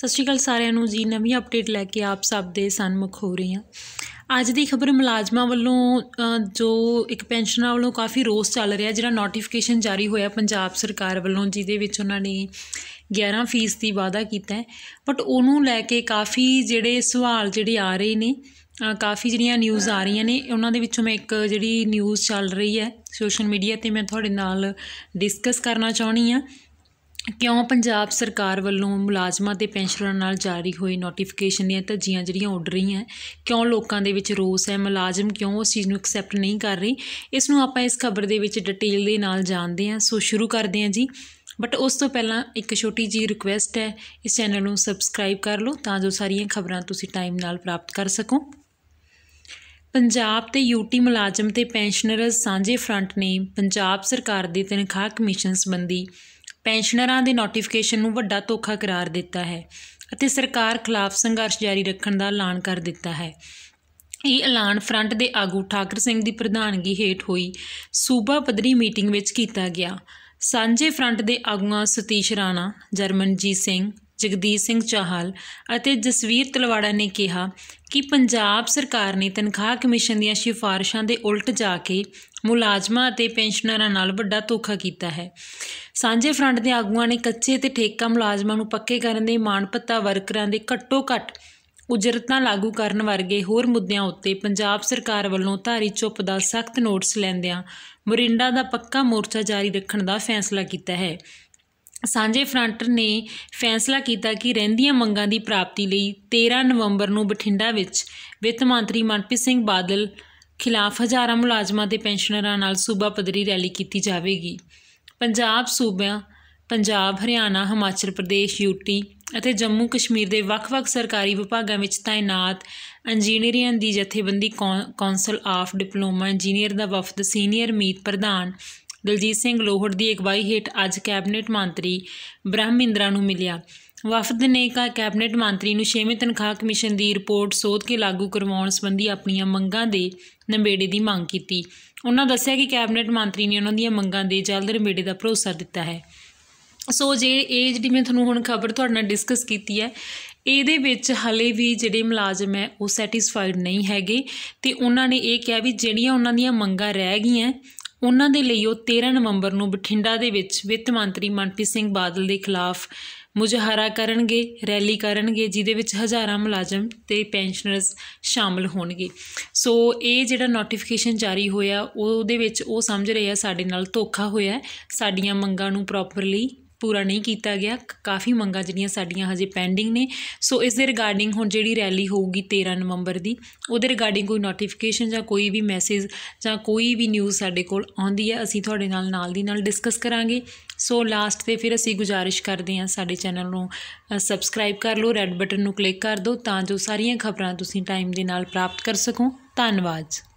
ਸਤਿ ਸ਼੍ਰੀ ਅਕਾਲ ਸਾਰਿਆਂ ਨੂੰ ਜੀ ਨਵੀਂ ਅਪਡੇਟ ਲੈ ਕੇ ਆਪ ਸਭ ਦੇ ਸਾਹਮਣੇ ਹੋ ਰਹੀ ਹਾਂ ਅੱਜ ਦੀ ਖਬਰ ਮੁਲਾਜ਼ਮਾਂ ਵੱਲੋਂ ਜੋ ਇੱਕ ਪੈਨਸ਼ਨਰਾਂ ਵੱਲੋਂ ਕਾਫੀ ਰੋਸ ਚੱਲ ਰਿਹਾ ਜਿਹੜਾ ਨੋਟੀਫਿਕੇਸ਼ਨ ਜਾਰੀ ਹੋਇਆ ਪੰਜਾਬ ਸਰਕਾਰ ਵੱਲੋਂ ਜਿਹਦੇ ਵਿੱਚ ਉਹਨਾਂ ਨੇ 11 ਫੀਸ ਦੀ ਵਾਅਦਾ ਕੀਤਾ ਹੈ ਬਟ ਉਹਨੂੰ ਲੈ ਕੇ ਕਾਫੀ ਜਿਹੜੇ ਸਵਾਲ ਜਿਹੜੇ ਆ ਰਹੇ ਨੇ ਕਾਫੀ ਜਿਹੜੀਆਂ ਨਿਊਜ਼ ਆ ਰਹੀਆਂ ਨੇ ਉਹਨਾਂ ਦੇ ਵਿੱਚੋਂ ਮੈਂ ਇੱਕ ਜਿਹੜੀ ਨਿਊਜ਼ ਚੱਲ ਰਹੀ ਹੈ ਸੋਸ਼ਲ ਮੀਡੀਆ ਤੇ ਮੈਂ ਤੁਹਾਡੇ ਨਾਲ ਡਿਸਕਸ ਕਰਨਾ ਚਾਹਣੀ ਆ ਕਿਉਂ ਪੰਜਾਬ ਸਰਕਾਰ ਵੱਲੋਂ ਮੁਲਾਜ਼ਮਾਂ ਤੇ ਪੈਨਸ਼ਨਰਾਂ ਨਾਲ ਜਾਰੀ ਹੋਈ ਨੋਟੀਫਿਕੇਸ਼ਨ ਦੀਆਂ ਧੱਜੀਆਂ ਜਿਹੜੀਆਂ ਉੱਡ ਰਹੀਆਂ ਕਿਉਂ ਲੋਕਾਂ ਦੇ ਵਿੱਚ ਰੋਸ ਹੈ ਮੁਲਾਜ਼ਮ ਕਿਉਂ ਉਸ ਚੀਜ਼ ਨੂੰ ਐਕਸੈਪਟ ਨਹੀਂ ਕਰ ਰਹੇ ਇਸ ਨੂੰ ਆਪਾਂ ਇਸ ਖਬਰ ਦੇ ਵਿੱਚ ਡਿਟੇਲ ਦੇ ਨਾਲ ਜਾਣਦੇ ਹਾਂ ਸੋ ਸ਼ੁਰੂ ਕਰਦੇ ਹਾਂ ਜੀ ਬਟ ਉਸ ਤੋਂ ਪਹਿਲਾਂ ਇੱਕ ਛੋਟੀ ਜੀ ਰਿਕੁਐਸਟ ਹੈ ਇਸ ਚੈਨਲ ਨੂੰ ਸਬਸਕ੍ਰਾਈਬ ਕਰ ਲਓ ਤਾਂ ਜੋ ਸਾਰੀਆਂ ਖਬਰਾਂ ਤੁਸੀਂ ਟਾਈਮ ਨਾਲ ਪ੍ਰਾਪਤ ਕਰ ਸਕੋ ਪੰਜਾਬ ਤੇ ਯੂਟੀ ਮੁਲਾਜ਼ਮ ਤੇ ਪੈਨਸ਼ਨਰਸ ਸਾਂਝੇ ਫਰੰਟ ਨੇ ਪੰਜਾਬ ਸਰਕਾਰ ਦੀ ਤਨਖਾਹ ਕਮਿਸ਼ਨ ਸੰਬੰਧੀ ਪੈਨਸ਼ਨਰਾਂ ਦੇ ਨੋਟੀਫਿਕੇਸ਼ਨ ਨੂੰ ਵੱਡਾ ਧੋਖਾ ਕਰਾਰ ਦਿੱਤਾ ਹੈ ਅਤੇ ਸਰਕਾਰ ਖਿਲਾਫ ਸੰਘਰਸ਼ ਜਾਰੀ ਰੱਖਣ ਦਾ ਐਲਾਨ ਕਰ ਦਿੱਤਾ ਹੈ ਇਹ ਐਲਾਨ ਫਰੰਟ ਦੇ ਆਗੂ ਠਾਕਰ ਸਿੰਘ ਦੀ ਪ੍ਰਧਾਨਗੀ ਹੇਠ ਹੋਈ ਸੂਬਾ ਪੱਧਰੀ ਮੀਟਿੰਗ ਵਿੱਚ ਕੀਤਾ ਗਿਆ ਸਾਂਝੇ ਫਰੰਟ ਦੇ ਆਗੂਆਂ ਸਤੀਸ਼ ਰਾਣਾ ਜਰਮਨਜੀਤ ਸਿੰਘ ਜਗਦੀਸ਼ ਸਿੰਘ ਚਾਹਲ ਅਤੇ ਜਸਵੀਰ ਤਲਵਾੜਾ ਨੇ ਕਿਹਾ ਕਿ ਪੰਜਾਬ ਸਰਕਾਰ ਨੇ ਤਨਖਾਹ ਕਮਿਸ਼ਨ ਦੀਆਂ ਸਿਫਾਰਿਸ਼ਾਂ ਦੇ ਉਲਟ ਜਾ ਕੇ ਮੁਲਾਜ਼ਮਾਂ ਅਤੇ ਪੈਨਸ਼ਨਰਾਂ ਨਾਲ ਵੱਡਾ ਧੋਖਾ ਕੀਤਾ ਹੈ ਸਾਂਝੇ ਫਰੰਟ ਦੇ ਆਗੂਆਂ ਨੇ ਕੱਚੇ ਤੇ ਠੇਕਾ ਮੁਲਾਜ਼ਮਾਂ ਨੂੰ ਪੱਕੇ ਕਰਨ ਦੇ ਮਾਨਪੱਤਾ ਵਰਕਰਾਂ ਦੇ ਘੱਟੋ ਘੱਟ ਉਜਰਤਾਂ ਲਾਗੂ ਕਰਨ ਵਰਗੇ ਹੋਰ ਮੁੱਦਿਆਂ ਉੱਤੇ ਪੰਜਾਬ ਸਰਕਾਰ ਵੱਲੋਂ ਧਾਰੀ ਚੁੱਪ ਦਾ ਸਖਤ ਨੋਟਿਸ ਲੈਂਦਿਆਂ ਮੁਰਿੰਡਾ ਦਾ ਪੱਕਾ ਮੋਰਚਾ ਜਾਰੀ ਰੱਖਣ ਦਾ ਫੈਸਲਾ ਕੀਤਾ ਹੈ ਸਾਂਝੇ ਫਰੰਟ ਨੇ ਫੈਸਲਾ ਕੀਤਾ ਕਿ ਰਹਿੰਦੀਆਂ ਮੰਗਾਂ ਦੀ ਪ੍ਰਾਪਤੀ ਲਈ 13 ਨਵੰਬਰ ਨੂੰ ਬਠਿੰਡਾ ਵਿੱਚ ਵਿੱਤ ਮੰਤਰੀ ਮਨਪ੍ਰੀਤ ਸਿੰਘ ਬਾਦਲ ਖਿਲਾਫ ਹਜ਼ਾਰਾਂ ਮੁਲਾਜ਼ਮਾਂ ਤੇ ਪੈਨਸ਼ਨਰਾਂ ਨਾਲ ਸੂਬਾ ਪੱਧਰੀ ਰੈਲੀ ਕੀਤੀ ਜਾਵੇਗੀ ਪੰਜਾਬ ਸੂਬਿਆਂ ਪੰਜਾਬ ਹਰਿਆਣਾ ਹਿਮਾਚਲ ਪ੍ਰਦੇਸ਼ ਯੂਟੀ ਅਤੇ ਜੰਮੂ ਕਸ਼ਮੀਰ ਦੇ ਵੱਖ-ਵੱਖ ਸਰਕਾਰੀ ਵਿਭਾਗਾਂ ਵਿੱਚ ਤਾਇਨਾਤ ਇੰਜੀਨੀਅਰਾਂ ਦੀ ਜਥੇਬੰਦੀ ਕੌਂਸਲ ਆਫ ਡਿਪਲੋਮਾ ਇੰਜੀਨੀਅਰ ਦਾ ਵਫਦ ਸੀਨੀਅਰ ਮੀਤ ਪ੍ਰਧਾਨ ਦਲਜੀਤ ਸਿੰਘ ਲੋਹੜ ਦੀ ਅਗਵਾਈ ਹੇਠ ਅੱਜ ਕੈਬਨਿਟ ਮੰਤਰੀ ਬ੍ਰਹਮਿੰਦਰਾ ਨੂੰ ਮਿਲਿਆ ਵਫਦ ਨੇ ਕਾ ਕੈਬਨਿਟ ਮੰਤਰੀ ਨੂੰ 6ਵੇਂ ਤਨਖਾਹ ਕਮਿਸ਼ਨ ਦੀ ਰਿਪੋਰਟ ਸੋਧ ਕੇ ਲਾਗੂ ਕਰਵਾਉਣ ਸੰਬੰਧੀ ਆਪਣੀਆਂ ਮੰਗਾਂ ਦੇ ਨਿਬੇੜੇ ਦੀ ਮੰਗ ਕੀਤੀ ਉਹਨਾਂ ਦੱਸਿਆ ਕਿ ਕੈਬਨਿਟ ਮੰਤਰੀ ਨੇ ਉਹਨਾਂ ਦੀਆਂ ਮੰਗਾਂ ਦੇ ਜਲਦ ਨਿਬੇੜੇ ਦਾ ਭਰੋਸਾ ਦਿੱਤਾ ਹੈ ਸੋ ਜੇ ਇਹ ਜਿਹੜੀ ਮੈਂ ਤੁਹਾਨੂੰ ਹੁਣ ਖਬਰ ਤੁਹਾਡੇ ਨਾਲ ਡਿਸਕਸ ਕੀਤੀ ਹੈ ਇਹਦੇ ਵਿੱਚ ਹਲੇ ਵੀ ਜਿਹੜੇ ਮੁਲਾਜ਼ਮ ਹੈ ਉਹ ਸੈਟੀਸਫਾਈਡ ਨਹੀਂ ਹੈਗੇ ਤੇ ਉਹਨਾਂ ਨੇ ਇਹ ਕਿਹਾ ਵੀ ਜਿਹੜੀਆਂ ਉਹਨਾਂ ਦੀਆਂ ਮੰਗਾਂ ਰਹਿ ਗਈਆਂ ਉਹਨਾਂ ਦੇ ਲਈ ਉਹ 13 ਨਵੰਬਰ ਨੂੰ ਬਠਿੰਡਾ ਦੇ ਵਿੱਚ ਵਿੱਤ ਮੰਤਰੀ ਮਨਪ੍ਰੀਤ ਸਿੰਘ ਬਾਦਲ ਦੇ ਖਿਲਾਫ ਮੁਜ਼ਾਹਰਾ ਕਰਨਗੇ ਰੈਲੀ ਕਰਨਗੇ ਜਿਹਦੇ ਵਿੱਚ ਹਜ਼ਾਰਾਂ ਮੁਲਾਜ਼ਮ ਤੇ ਪੈਨਸ਼ਨਰਸ ਸ਼ਾਮਲ ਹੋਣਗੇ ਸੋ ਇਹ ਜਿਹੜਾ ਨੋਟੀਫਿਕੇਸ਼ਨ ਜਾਰੀ ਹੋਇਆ ਉਹਦੇ ਵਿੱਚ ਉਹ ਸਮਝ ਰਹੇ ਆ ਸਾਡੇ ਨਾਲ ਧੋਖਾ ਹੋਇਆ ਸਾਡੀਆਂ ਮੰਗਾਂ ਨੂੰ ਪ੍ਰੋਪਰਲੀ ਪੂਰਾ ਨਹੀਂ ਕੀਤਾ ਗਿਆ ਕਾਫੀ ਮੰਗਾਂ ਜਿਹੜੀਆਂ ਸਾਡੀਆਂ ਹਜੇ ਪੈਂਡਿੰਗ ਨੇ ਸੋ ਇਸ ਦੇ ਰਿਗਾਰਡਿੰਗ ਹੁਣ ਜਿਹੜੀ ਰੈਲੀ ਹੋਊਗੀ 13 ਨਵੰਬਰ ਦੀ ਉਹਦੇ ਰਿਗਾਰਡਿੰਗ ਕੋਈ ਨੋਟੀਫਿਕੇਸ਼ਨ ਜਾਂ ਕੋਈ ਵੀ ਮੈਸੇਜ ਜਾਂ ਕੋਈ ਵੀ ਨਿਊਜ਼ ਸਾਡੇ ਕੋਲ ਆਉਂਦੀ ਹੈ ਅਸੀਂ ਤੁਹਾਡੇ ਨਾਲ ਨਾਲ ਦੀ ਨਾਲ ਡਿਸਕਸ ਕਰਾਂਗੇ ਸੋ ਲਾਸਟ ਤੇ ਫਿਰ ਅਸੀਂ ਗੁਜਾਰਿਸ਼ ਕਰਦੇ ਹਾਂ ਸਾਡੇ ਚੈਨਲ ਨੂੰ ਸਬਸਕ੍ਰਾਈਬ ਕਰ ਲਓ ਰੈੱਡ ਬਟਨ ਨੂੰ ਕਲਿੱਕ ਕਰ ਦਿਓ ਤਾਂ ਜੋ ਸਾਰੀਆਂ ਖਬਰਾਂ ਤੁਸੀਂ ਟਾਈਮ ਦੇ ਨਾਲ ਪ੍ਰਾਪਤ ਕਰ ਸਕੋ ਧੰਨਵਾਦ